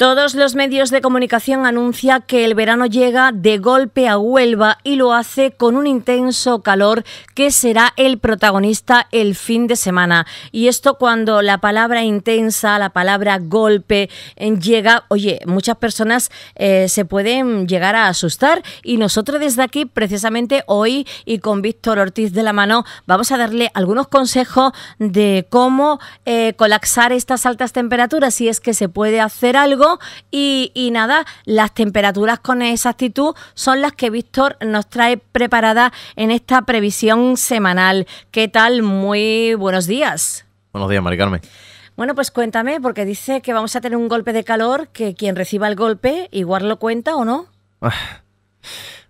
Todos los medios de comunicación anuncian que el verano llega de golpe a Huelva y lo hace con un intenso calor que será el protagonista el fin de semana. Y esto cuando la palabra intensa, la palabra golpe eh, llega, oye, muchas personas eh, se pueden llegar a asustar y nosotros desde aquí, precisamente hoy y con Víctor Ortiz de la mano, vamos a darle algunos consejos de cómo eh, colapsar estas altas temperaturas si es que se puede hacer algo y, nada, las temperaturas con exactitud son las que Víctor nos trae preparadas en esta previsión semanal. ¿Qué tal? Muy buenos días. Buenos días, Maricarme. Bueno, pues cuéntame, porque dice que vamos a tener un golpe de calor, que quien reciba el golpe igual lo cuenta o no. Ah,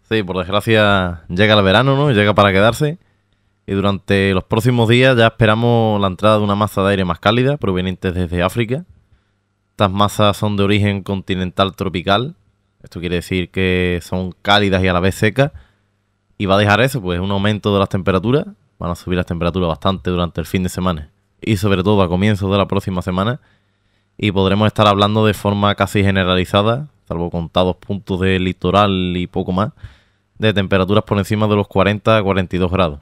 sí, por desgracia llega el verano, ¿no? Llega para quedarse. Y durante los próximos días ya esperamos la entrada de una masa de aire más cálida proveniente desde África, estas masas son de origen continental tropical. Esto quiere decir que son cálidas y a la vez secas. Y va a dejar eso, pues un aumento de las temperaturas. Van a subir las temperaturas bastante durante el fin de semana. Y sobre todo a comienzos de la próxima semana. Y podremos estar hablando de forma casi generalizada, salvo contados puntos de litoral y poco más, de temperaturas por encima de los 40 a 42 grados.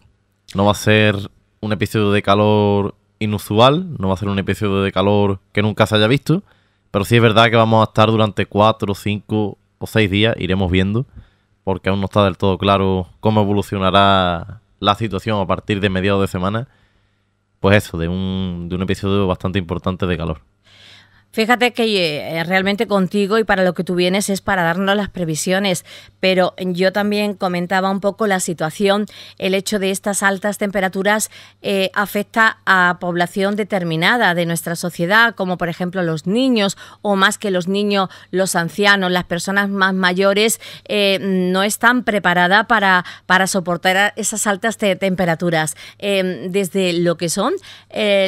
No va a ser un episodio de calor inusual, no va a ser un episodio de calor que nunca se haya visto pero sí es verdad que vamos a estar durante 4, cinco o seis días, iremos viendo, porque aún no está del todo claro cómo evolucionará la situación a partir de mediados de semana. Pues eso, de un, de un episodio bastante importante de calor. Fíjate que eh, eh, realmente contigo y para lo que tú vienes es para darnos las previsiones, pero yo también comentaba un poco la situación, el hecho de estas altas temperaturas eh, afecta a población determinada de nuestra sociedad, como por ejemplo los niños o más que los niños, los ancianos, las personas más mayores no están preparadas para, para soportar esas altas temperaturas. Em, desde lo que son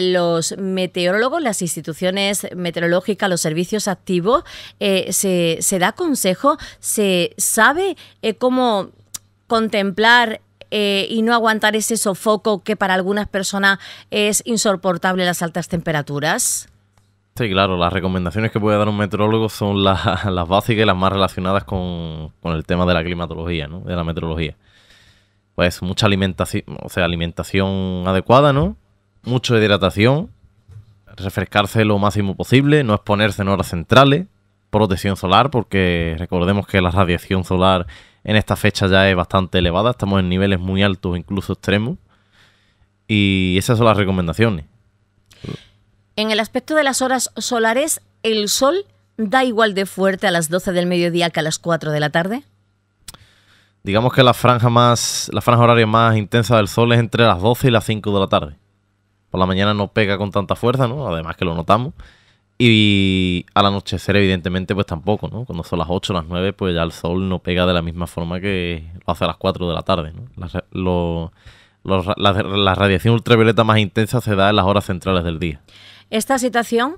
los meteorólogos, las instituciones meteorológicas, los servicios activos, eh, se, da consejo, se sabe eh, cómo contemplar eh, y no aguantar ese sofoco que para algunas personas es insoportable las altas temperaturas? Sí, claro, las recomendaciones que puede dar un meteorólogo son las, básicas y las más relacionadas con, el tema de la climatología, ¿no? De la meteorología. Pues mucha alimentación, o sea, alimentación adecuada, ¿no? Mucha hidratación, refrescarse lo máximo posible, no exponerse en horas centrales, protección solar, porque recordemos que la radiación solar en esta fecha ya es bastante elevada, estamos en niveles muy altos, incluso extremos. Y esas son las recomendaciones. En el aspecto de las horas solares, ¿el sol da igual de fuerte a las 12 del mediodía que a las 4 de la tarde? Digamos que la franja más la franja horaria más intensa del sol es entre las 12 y las 5 de la tarde por la mañana no pega con tanta fuerza, ¿no? Además que lo notamos. Y al anochecer, evidentemente, pues tampoco, ¿no? Cuando son las 8 o las 9, pues ya el sol no pega de la misma forma que lo hace a las 4 de la tarde, ¿no? La, radiación ultravioleta más intensa se da en las horas centrales del día. Esta situación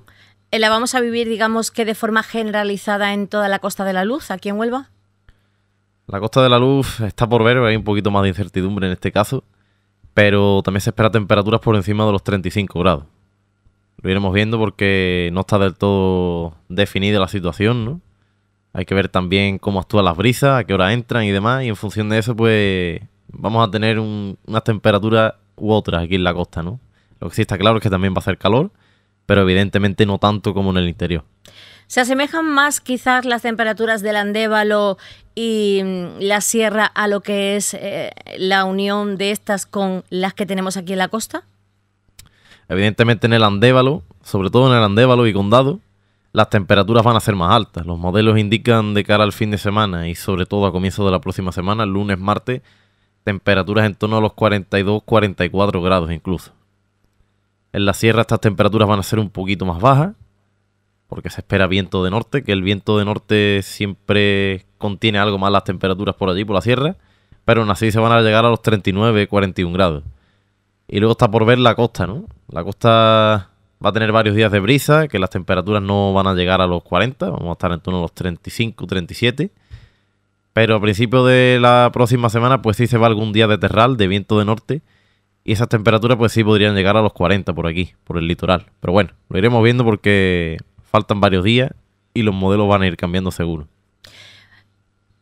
eh, la vamos a vivir, digamos, que de forma generalizada en toda la Costa de la Luz, aquí en Huelva. La Costa de la Luz está por ver, hay un poquito más de incertidumbre en este caso pero también se espera temperaturas por encima de los 35 grados. Lo iremos viendo porque no está del todo definida la situación, ¿no? Hay que ver también cómo actúan las brisas, a qué hora entran y demás, y en función de eso, pues vamos a tener un, unas temperaturas u otras aquí en la costa, ¿no? Lo que sí está claro es que también va a hacer calor, pero evidentemente no tanto como en el interior. ¿Se asemejan más quizás las temperaturas del Andévalo y mm, la sierra a lo que es eh, la unión de estas con las que tenemos aquí en la costa? Evidentemente en el Andévalo, sobre todo en el Andévalo y Condado, las temperaturas van a ser más altas. Los modelos indican de cara al fin de semana y sobre todo a comienzo de la próxima semana, lunes, martes, temperaturas en torno a los 42-44 grados incluso. En la sierra estas temperaturas van a ser un poquito más bajas, porque se espera viento de norte, que el viento de norte siempre contiene algo más las temperaturas por allí, por la sierra, pero aún así se van a llegar a los 39, 41 grados. Y luego está por ver la costa, ¿no? La costa va a tener varios días de brisa, que las temperaturas no van a llegar a los 40, vamos a estar en torno a los 35, 37. Pero a principio de la próxima semana, pues sí se va algún día de terral, de viento de norte. Y esas temperaturas, pues sí podrían llegar a los 40 por aquí, por el litoral. Pero bueno, lo iremos viendo porque faltan varios días y los modelos van a ir cambiando seguro.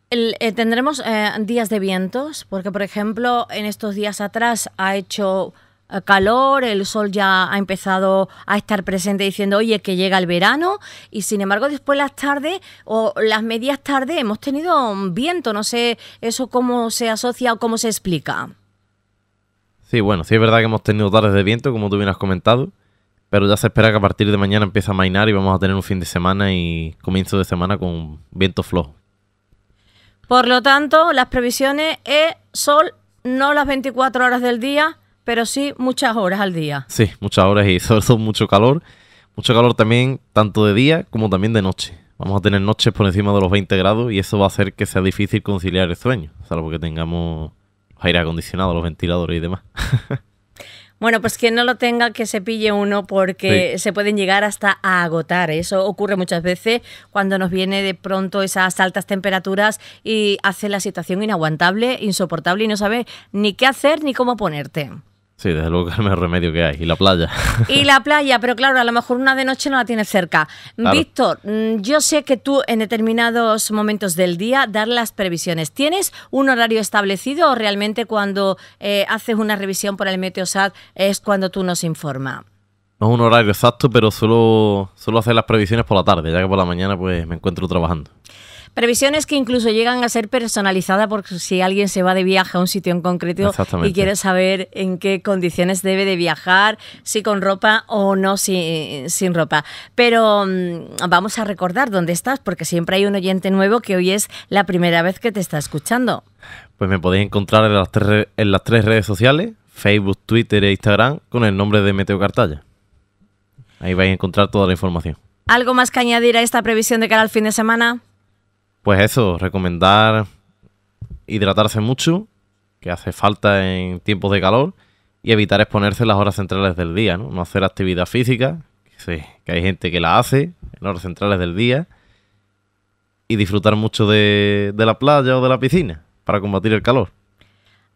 Eh, tendremos eh, días de vientos, porque por ejemplo en estos días atrás ha hecho eh, calor, el sol ya ha empezado a estar presente diciendo, oye, que llega el verano, y sin embargo después las tardes o las medias tardes hemos tenido viento, no sé eso cómo se asocia o cómo se explica. Sí, bueno, sí es verdad que hemos tenido tardes de viento, como tú bien has comentado, pero ya se espera que a partir de mañana empiece a mainar y vamos a tener un fin de semana y comienzo de semana con viento flojo. Por lo tanto, las previsiones es eh, sol no las 24 horas del día, pero sí muchas horas al día. Sí, muchas horas y sobre todo mucho calor. Mucho calor también, tanto de día como también de noche. Vamos a tener noches por encima de los 20 grados y eso va a hacer que sea difícil conciliar el sueño, salvo que tengamos aire acondicionado, los ventiladores y demás. Bueno, pues quien no lo tenga, que se pille uno porque se pueden llegar hasta a agotar. Eso ocurre muchas veces cuando nos viene de pronto esas altas temperaturas y hace la situación inaguantable, insoportable y no sabe ni qué hacer ni cómo ponerte. Sí, desde luego que es el mejor remedio que hay. Y la playa. Y la playa, pero claro, a lo mejor una de noche no la tienes cerca. Víctor, mm, yo sé que tú en determinados momentos del día dar las previsiones. ¿Tienes un horario establecido o realmente cuando eh, haces una revisión por el Meteosat es cuando tú nos informas? No es un horario exacto, pero solo, solo hacer las previsiones por la tarde, ya que por la mañana pues me encuentro trabajando. Previsiones que incluso llegan a ser personalizadas por si alguien se va de viaje a un sitio en concreto y quiere saber en qué condiciones debe de viajar, si con ropa o no sin ropa. Pero mm, vamos a recordar dónde estás, porque siempre hay un oyente nuevo que hoy es la primera vez que te está escuchando. Pues me podéis encontrar en las tres, en las tres redes sociales, Facebook, Twitter e Instagram, con el nombre de Meteo Cartalla. Ahí vais a encontrar toda la información. ¿Algo más que añadir a esta previsión de cara al fin de semana? Pues eso, recomendar hidratarse mucho, que hace falta en tiempos de calor, y evitar exponerse en las horas centrales del día, ¿no? hacer actividad física, que, sí, que hay gente que la hace en horas centrales del día, y disfrutar mucho de la playa o de la piscina para combatir el calor.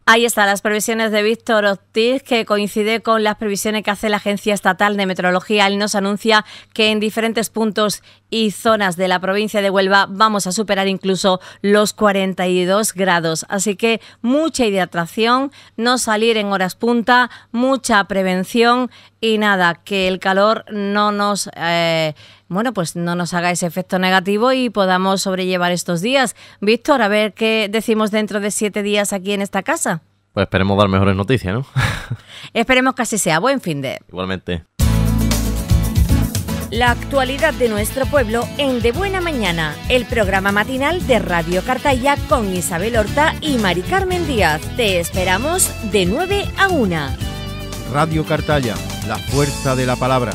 Ahí están las previsiones de Víctor Ortiz, que coincide con las previsiones que hace la Agencia Estatal de Meteorología. Él nos anuncia que en diferentes puntos y zonas de la provincia de Huelva vamos a superar incluso los 42 grados. Así que mucha hidratación, no salir en horas punta, mucha prevención y nada, que el calor no nos... Eh, bueno, pues no nos haga ese efecto negativo y podamos sobrellevar estos días. Víctor, a ver qué decimos dentro de siete días aquí en esta casa. Pues esperemos dar mejores noticias, ¿no? esperemos que así sea. Buen fin de. Igualmente. La actualidad de nuestro pueblo en De Buena Mañana, el programa matinal de Radio Cartaya con Isabel Horta y Mari Carmen Díaz. Te esperamos de 9 a 1. Radio Cartaya la fuerza de la palabra.